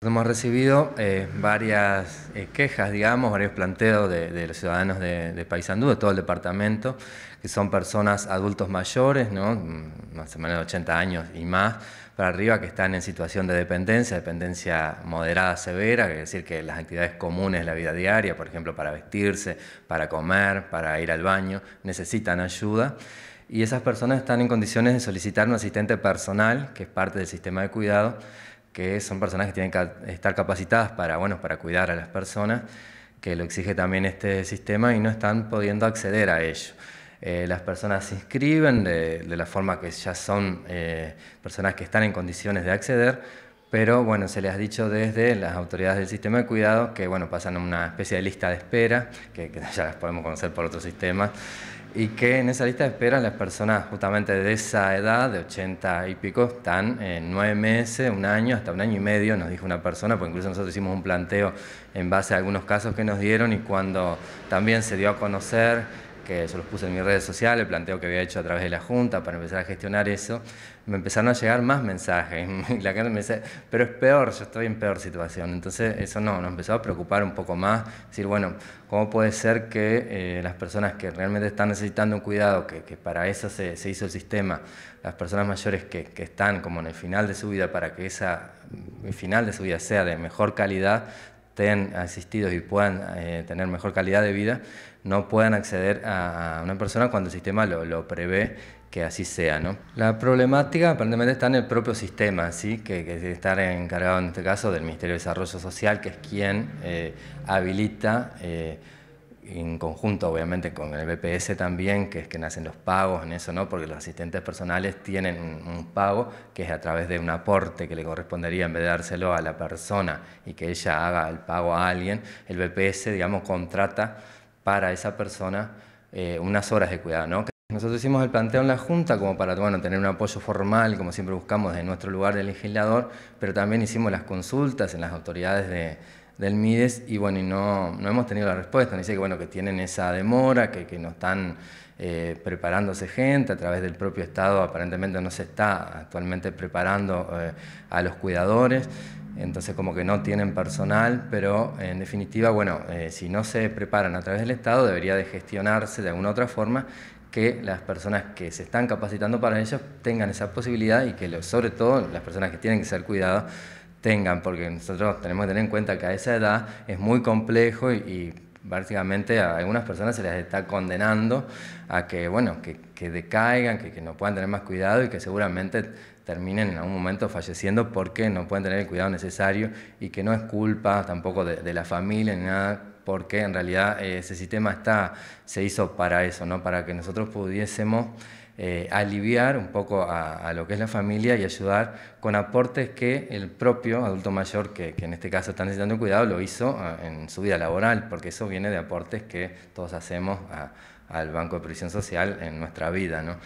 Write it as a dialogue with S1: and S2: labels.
S1: Hemos recibido eh, varias eh, quejas, digamos, varios planteos de, los ciudadanos de, de, Paysandú, de todo el departamento, que son personas adultos mayores, ¿no? Mm, más o menos de 80 años y más, para arriba, que están en situación de dependencia, dependencia moderada, severa, es decir, que las actividades comunes la vida diaria, por ejemplo, para vestirse, para comer, para ir al baño, necesitan ayuda y esas personas están en condiciones de solicitar un asistente personal, que es parte del sistema de cuidado, que son personas que tienen que estar capacitadas para, para cuidar a las personas, que lo exige también este sistema y no están pudiendo acceder a ello. Eh, las personas se inscriben de, la forma que ya son eh, personas que están en condiciones de acceder, pero bueno, se les ha dicho desde las autoridades del sistema de cuidado que bueno, pasan una especie de lista de espera, que, que ya las podemos conocer por otros sistemas, y que en esa lista de espera las personas justamente de esa edad, de 80 y pico, están en nueve meses, un año, hasta un año y medio, nos dijo una persona, porque incluso nosotros hicimos un planteo en base a algunos casos que nos dieron y cuando también se dio a conocer que yo los puse en mis redes sociales, el planteo que había hecho a través de la Junta para empezar a gestionar eso, me empezaron a llegar más mensajes. la gente me dice, pero es peor, yo estoy en peor situación. Entonces eso no, nos empezó a preocupar un poco más, decir, bueno, ¿cómo puede ser que eh, las personas que realmente están necesitando un cuidado, que, para eso se, hizo el sistema, las personas mayores que, están como en el final de su vida, para que esa el final de su vida sea de mejor calidad, estén asistidos y puedan eh, tener mejor calidad de vida, no puedan acceder a una persona cuando el sistema lo, prevé que así sea. ¿no? La problemática aparentemente está en el propio sistema, ¿sí? que, que estar encargado en este caso del Ministerio de Desarrollo Social, que es quien eh, habilita... Eh, en conjunto obviamente con el BPS también, que es que nacen los pagos en eso, ¿no? Porque los asistentes personales tienen un, pago que es a través de un aporte que le correspondería en vez de dárselo a la persona y que ella haga el pago a alguien, el BPS, digamos, contrata para esa persona eh, unas horas de cuidado, ¿no? Nosotros hicimos el planteo en la Junta como para bueno, tener un apoyo formal, como siempre buscamos desde nuestro lugar de legislador, pero también hicimos las consultas en las autoridades de, del Mides y bueno, y no, no hemos tenido la respuesta. Nos dice que bueno, que tienen esa demora, que, no están eh, preparándose gente a través del propio Estado, aparentemente no se está actualmente preparando eh, a los cuidadores, entonces como que no tienen personal, pero en definitiva, bueno, eh, si no se preparan a través del Estado, debería de gestionarse de alguna otra forma que las personas que se están capacitando para ellos tengan esa posibilidad y que sobre todo las personas que tienen que ser cuidadas tengan, porque nosotros tenemos que tener en cuenta que a esa edad es muy complejo y, básicamente a algunas personas se les está condenando a que, bueno, que que decaigan, que, no puedan tener más cuidado y que seguramente terminen en algún momento falleciendo porque no pueden tener el cuidado necesario y que no es culpa tampoco de, la familia ni nada, porque en realidad eh, ese sistema está, se hizo para eso, ¿no? para que nosotros pudiésemos eh, aliviar un poco a, lo que es la familia y ayudar con aportes que el propio adulto mayor, que, en este caso está necesitando cuidado, lo hizo ah, en su vida laboral, porque eso viene de aportes que todos hacemos a al Banco de prisión Social en nuestra vida. ¿no?